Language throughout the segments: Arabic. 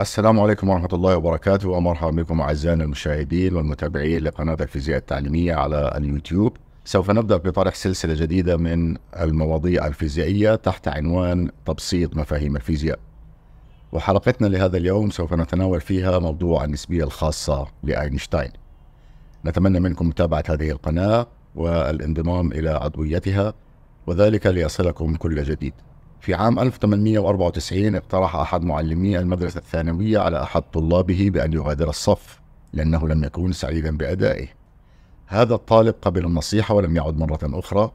السلام عليكم ورحمة الله وبركاته ومرحبا بكم أعزائنا المشاهدين والمتابعين لقناة الفيزياء التعليمية على اليوتيوب سوف نبدأ بطرح سلسلة جديدة من المواضيع الفيزيائية تحت عنوان تبسيط مفاهيم الفيزياء وحلقتنا لهذا اليوم سوف نتناول فيها موضوع النسبية الخاصة لأينشتاين نتمنى منكم متابعة هذه القناة والانضمام إلى عضويتها وذلك ليصلكم كل جديد في عام 1894 اقترح أحد معلمي المدرسة الثانوية على أحد طلابه بأن يغادر الصف لأنه لم يكن سعيدا بأدائه هذا الطالب قبل النصيحة ولم يعد مرة أخرى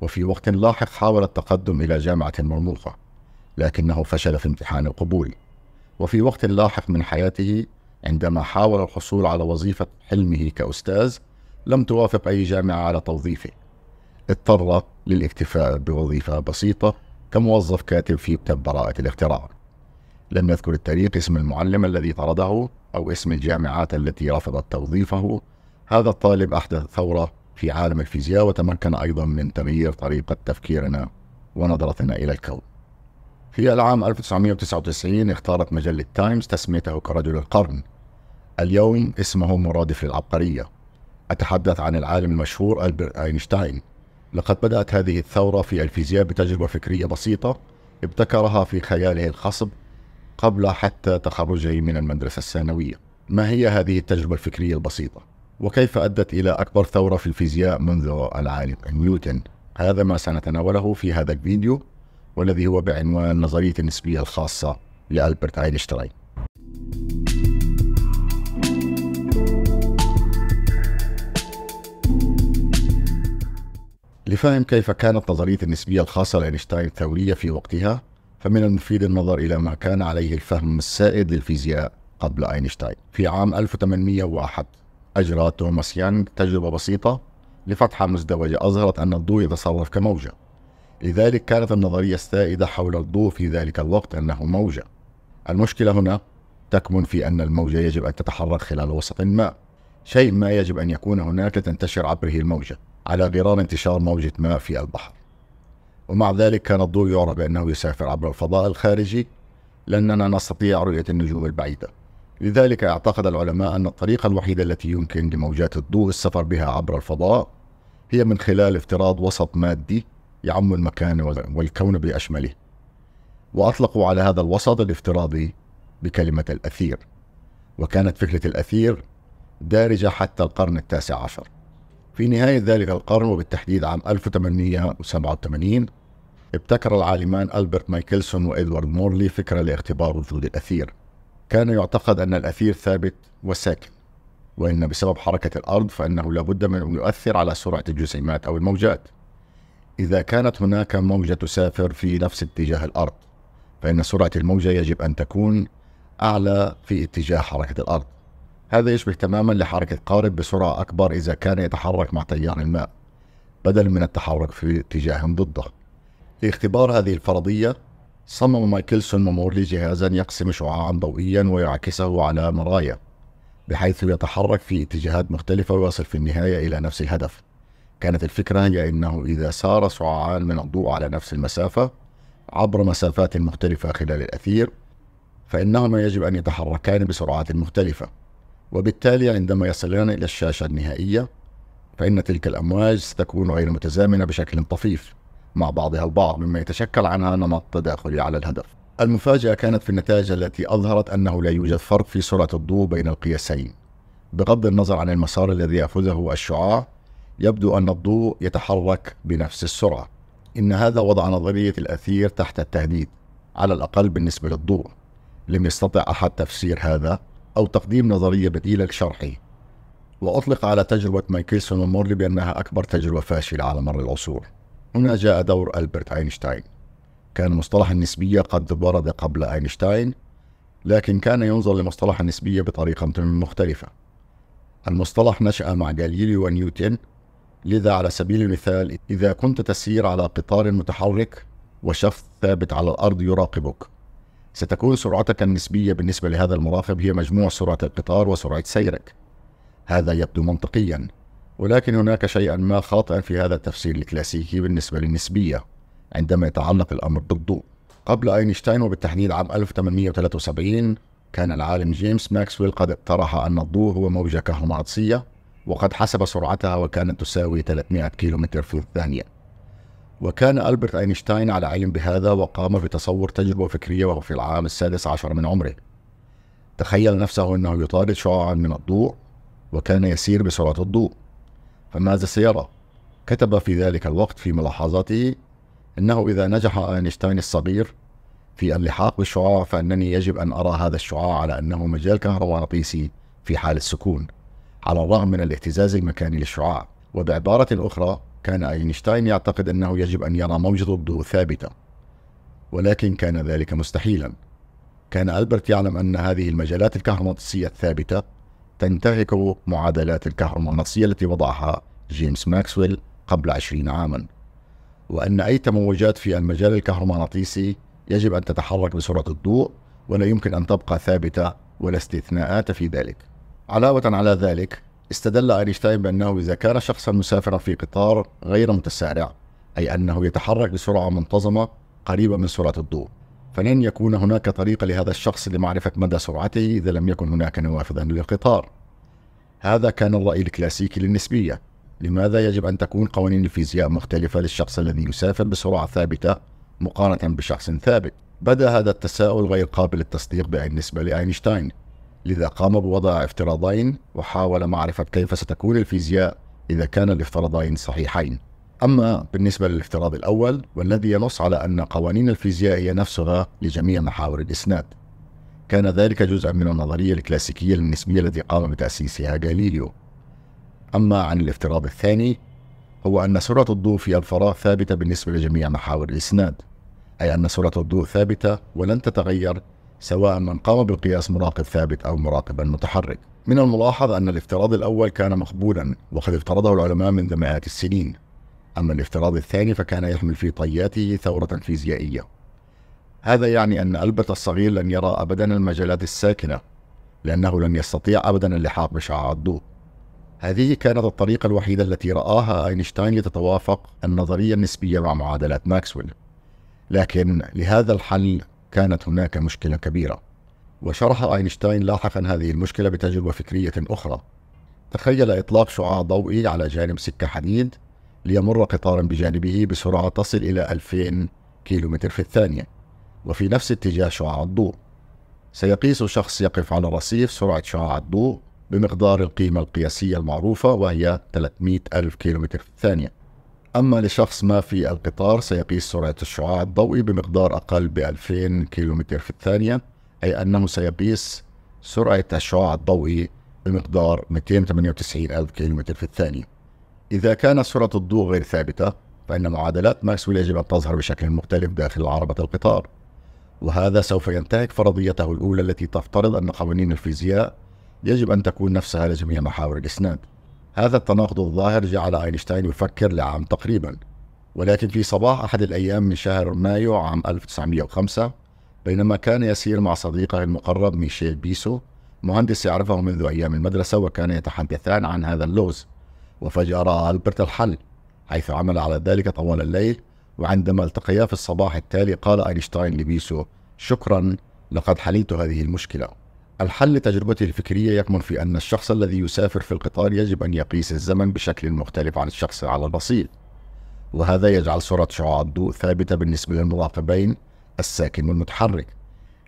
وفي وقت لاحق حاول التقدم إلى جامعة مرموقة لكنه فشل في امتحان القبول وفي وقت لاحق من حياته عندما حاول الحصول على وظيفة حلمه كأستاذ لم توافق أي جامعة على توظيفه اضطر للاكتفاء بوظيفة بسيطة كموظف كاتب في كتاب براءة الاختراع لم يذكر التاريخ اسم المعلم الذي طرده أو اسم الجامعات التي رفضت توظيفه هذا الطالب أحدث ثورة في عالم الفيزياء وتمكن أيضا من تغيير طريقة تفكيرنا ونظرتنا إلى الكون في العام 1999 اختارت مجلة تايمز تسميته كرجل القرن اليوم اسمه مرادف للعبقرية أتحدث عن العالم المشهور ألبرت أينشتاين لقد بدأت هذه الثورة في الفيزياء بتجربة فكرية بسيطة ابتكرها في خياله الخصب قبل حتى تخرجه من المدرسة الثانوية. ما هي هذه التجربة الفكرية البسيطة؟ وكيف أدت إلى أكبر ثورة في الفيزياء منذ العالم نيوتن؟ هذا ما سنتناوله في هذا الفيديو والذي هو بعنوان نظرية النسبية الخاصة لألبرت أينشتاين. لفهم كيف كانت نظرية النسبية الخاصة لأينشتاين ثورية في وقتها فمن المفيد النظر إلى ما كان عليه الفهم السائد للفيزياء قبل أينشتاين في عام 1801 أجرى توماس يانغ تجربة بسيطة لفتحة مزدوجة أظهرت أن الضوء يتصرف كموجة لذلك كانت النظرية السائدة حول الضوء في ذلك الوقت أنه موجة المشكلة هنا تكمن في أن الموجة يجب أن تتحرك خلال وسط ما شيء ما يجب أن يكون هناك لتنتشر عبره الموجة على غرار انتشار موجة ماء في البحر ومع ذلك كان الضوء يرى بأنه يسافر عبر الفضاء الخارجي لأننا نستطيع رؤية النجوم البعيدة لذلك اعتقد العلماء أن الطريقة الوحيدة التي يمكن لموجات الضوء السفر بها عبر الفضاء هي من خلال افتراض وسط مادي يعم المكان والكون بأشمله وأطلقوا على هذا الوسط الافتراضي بكلمة الأثير وكانت فكرة الأثير دارجة حتى القرن التاسع عشر في نهاية ذلك القرن وبالتحديد عام 1887 ابتكر العالمان ألبرت مايكلسون وإدوارد مورلي فكرة لاختبار وجود الأثير كان يعتقد أن الأثير ثابت وساكن وإن بسبب حركة الأرض فإنه لابد من أن يؤثر على سرعة الجسيمات أو الموجات إذا كانت هناك موجة تسافر في نفس اتجاه الأرض فإن سرعة الموجة يجب أن تكون أعلى في اتجاه حركة الأرض هذا يشبه تماما لحركة قارب بسرعة أكبر إذا كان يتحرك مع تيار الماء بدلا من التحرك في اتجاه ضده لاختبار هذه الفرضية صمم مايكلسون ومورلي جهازا يقسم شعاعا ضوئيا ويعكسه على مرايا بحيث يتحرك في اتجاهات مختلفة ويصل في النهاية إلى نفس الهدف كانت الفكرة هي أنه إذا سار شعاعان من الضوء على نفس المسافة عبر مسافات مختلفة خلال الأثير فإنهما يجب أن يتحركان بسرعات مختلفة وبالتالي عندما يصلان إلى الشاشة النهائية فإن تلك الأمواج ستكون غير متزامنة بشكل طفيف مع بعضها البعض مما يتشكل عنها نمط تداخلي على الهدف. المفاجأة كانت في النتائج التي أظهرت أنه لا يوجد فرق في سرعة الضوء بين القياسين. بغض النظر عن المسار الذي يأخذه الشعاع، يبدو أن الضوء يتحرك بنفس السرعة. إن هذا وضع نظرية الأثير تحت التهديد، على الأقل بالنسبة للضوء. لم يستطع أحد تفسير هذا أو تقديم نظرية بديلة لشرحه وأطلق على تجربة مايكلسون ومورلي بأنها أكبر تجربة فاشلة على مر العصور هنا جاء دور ألبرت أينشتاين كان مصطلح النسبية قد ورد قبل أينشتاين لكن كان ينظر لمصطلح النسبية بطريقة مختلفة المصطلح نشأ مع جاليليو ونيوتن لذا على سبيل المثال إذا كنت تسير على قطار متحرك وشخص ثابت على الأرض يراقبك ستكون سرعتك النسبية بالنسبة لهذا المراقب هي مجموع سرعة القطار وسرعة سيرك هذا يبدو منطقيا ولكن هناك شيئا ما خاطئا في هذا التفسير الكلاسيكي بالنسبة للنسبية عندما يتعلق الأمر بالضوء قبل أينشتاين وبالتحديد عام 1873 كان العالم جيمس ماكسويل قد اقترح أن الضوء هو موجة كهرومغناطيسية وقد حسب سرعتها وكانت تساوي 300 كيلومتر في الثانية وكان ألبرت أينشتاين على علم بهذا وقام بتصور تجربة فكرية وهو في العام السادس عشر من عمره تخيل نفسه أنه يطارد شعاعا من الضوء وكان يسير بسرعة الضوء فماذا سيرى؟ كتب في ذلك الوقت في ملاحظاته أنه إذا نجح أينشتاين الصغير في اللحاق بالشعاع فأنني يجب أن أرى هذا الشعاع على أنه مجال كهرومغناطيسي في حال السكون على الرغم من الاهتزاز المكاني للشعاع وبعبارة أخرى كان أينشتاين يعتقد أنه يجب أن يرى موجة الضوء ثابتة ولكن كان ذلك مستحيلا كان ألبرت يعلم أن هذه المجالات الكهرومغناطيسية الثابتة تنتهك معادلات الكهرومغناطيسية التي وضعها جيمس ماكسويل قبل عشرين عاما وأن أي تموجات في المجال الكهرومغناطيسي يجب أن تتحرك بسرعة الضوء ولا يمكن أن تبقى ثابتة ولا استثناءات في ذلك علاوة على ذلك استدل أينشتاين بأنه إذا كان شخصا مسافرا في قطار غير متسارع أي أنه يتحرك بسرعة منتظمة قريبة من سرعة الضوء فلن يكون هناك طريقة لهذا الشخص لمعرفة مدى سرعته إذا لم يكن هناك نوافذا للقطار هذا كان الرأي الكلاسيكي للنسبية لماذا يجب أن تكون قوانين الفيزياء مختلفة للشخص الذي يسافر بسرعة ثابتة مقارنة بشخص ثابت؟ بدا هذا التساؤل غير قابل للتصديق بالنسبة لأينشتاين لذا قام بوضع افتراضين وحاول معرفة كيف ستكون الفيزياء إذا كان الافتراضين صحيحين أما بالنسبة للافتراض الأول والذي ينص على أن قوانين الفيزياء هي نفسها لجميع محاور الإسناد كان ذلك جزءا من النظرية الكلاسيكية للنسبية التي قام بتأسيسها غاليليو أما عن الافتراض الثاني هو أن سرعة الضوء في الفراغ ثابتة بالنسبة لجميع محاور الإسناد أي أن سرعة الضوء ثابتة ولن تتغير سواء من قام بقياس مراقب ثابت أو مراقبا متحرك من الملاحظ أن الافتراض الأول كان مقبولا وقد افترضه العلماء منذ مئات السنين أما الافتراض الثاني فكان يحمل في طياته ثورة فيزيائية هذا يعني أن ألبرت الصغير لن يرى أبدا المجالات الساكنة لأنه لن يستطيع أبدا اللحاق بشعاع الضوء هذه كانت الطريقة الوحيدة التي رآها أينشتاين لتتوافق النظرية النسبية مع معادلات ماكسويل لكن لهذا الحل كانت هناك مشكلة كبيرة وشرح أينشتاين لاحقا هذه المشكلة بتجربة فكرية أخرى تخيل إطلاق شعاع ضوئي على جانب سكة حديد ليمر قطار بجانبه بسرعة تصل إلى 2000 كيلومتر في الثانية وفي نفس اتجاه شعاع الضوء سيقيس شخص يقف على الرصيف سرعة شعاع الضوء بمقدار القيمة القياسية المعروفة وهي 300 ألف كيلومتر في الثانية أما لشخص ما في القطار سيقيس سرعة الشعاع الضوئي بمقدار أقل ب 2000 كيلومتر في الثانية أي أنه سيقيس سرعة الشعاع الضوئي بمقدار 298 ألف كيلومتر في الثانية إذا كان سرعة الضوء غير ثابتة فإن معادلات ماكسويل يجب أن تظهر بشكل مختلف داخل عربة القطار وهذا سوف ينتهك فرضيته الأولى التي تفترض أن قوانين الفيزياء يجب أن تكون نفسها لجميع محاور الإسناد هذا التناقض الظاهر جعل أينشتاين يفكر لعام تقريبا ولكن في صباح أحد الأيام من شهر مايو عام 1905 بينما كان يسير مع صديقه المقرب ميشيل بيسو مهندس يعرفه منذ أيام المدرسة وكان يتحدثان عن هذا اللغز وفجأة رأى ألبرت الحل حيث عمل على ذلك طوال الليل وعندما التقيا في الصباح التالي قال أينشتاين لبيسو شكرا لقد حليت هذه المشكلة الحل لتجربتي الفكرية يكمن في أن الشخص الذي يسافر في القطار يجب أن يقيس الزمن بشكل مختلف عن الشخص على البصيل وهذا يجعل سرعة شعاع الضوء ثابتة بالنسبة للمراقبين الساكن والمتحرك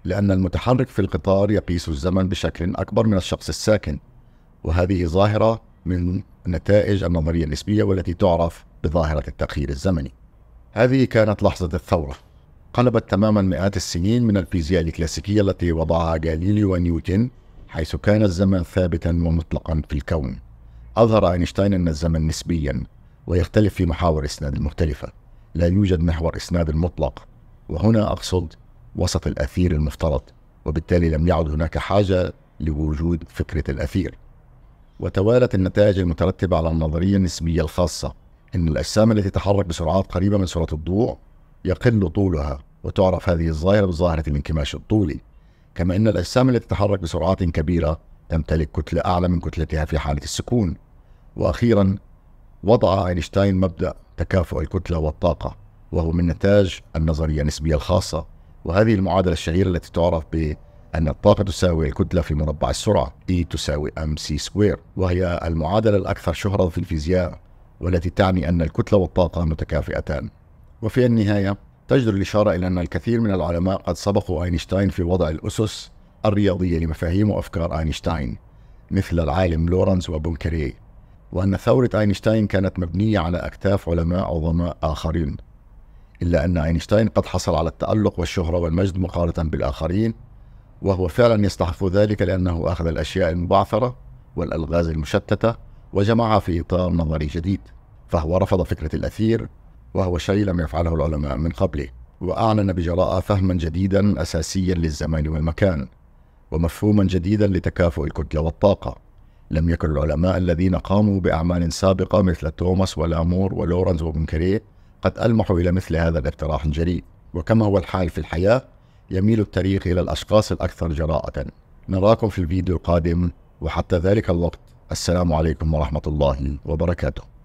لأن المتحرك في القطار يقيس الزمن بشكل أكبر من الشخص الساكن وهذه ظاهرة من نتائج النظرية النسبية والتي تعرف بظاهرة التأخير الزمني هذه كانت لحظة الثورة انقلبت تماما مئات السنين من الفيزياء الكلاسيكية التي وضعها جاليليو ونيوتن حيث كان الزمن ثابتا ومطلقا في الكون أظهر أينشتاين أن الزمن نسبيا ويختلف في محاور إسناد المختلفة لا يوجد محور إسناد المطلق وهنا أقصد وسط الأثير المفترض وبالتالي لم يعد هناك حاجة لوجود فكرة الأثير وتوالت النتائج المترتبة على النظرية النسبية الخاصة أن الأجسام التي تتحرك بسرعات قريبة من سرعة الضوء يقل طولها وتعرف هذه الظاهرة بظاهرة الانكماش الطولي كما أن الأجسام التي تتحرك بسرعات كبيرة تمتلك كتلة أعلى من كتلتها في حالة السكون وأخيرا وضع أينشتاين مبدأ تكافؤ الكتلة والطاقة وهو من نتاج النظرية النسبية الخاصة وهذه المعادلة الشهيرة التي تعرف بأن الطاقة تساوي الكتلة في مربع السرعة E تساوي MC سكوير وهي المعادلة الأكثر شهرة في الفيزياء والتي تعني أن الكتلة والطاقة متكافئتان وفي النهاية تجدر الإشارة إلى أن الكثير من العلماء قد سبقوا أينشتاين في وضع الأسس الرياضية لمفاهيم وأفكار أينشتاين مثل العالم لورنز وبونكريه وأن ثورة أينشتاين كانت مبنية على أكتاف علماء عظماء آخرين إلا أن أينشتاين قد حصل على التألق والشهرة والمجد مقارنة بالآخرين وهو فعلا يستحق ذلك لأنه أخذ الأشياء المبعثرة والألغاز المشتتة وجمعها في إطار نظري جديد فهو رفض فكرة الأثير وهو شيء لم يفعله العلماء من قبله وأعلن بجراءة فهما جديدا أساسيا للزمان والمكان ومفهوما جديدا لتكافؤ الكتلة والطاقة لم يكن العلماء الذين قاموا بأعمال سابقة مثل توماس ولامور ولورنز وبنكريه قد ألمحوا إلى مثل هذا الاقتراح الجريء وكما هو الحال في الحياة يميل التاريخ إلى الأشخاص الأكثر جراءة نراكم في الفيديو القادم وحتى ذلك الوقت السلام عليكم ورحمة الله وبركاته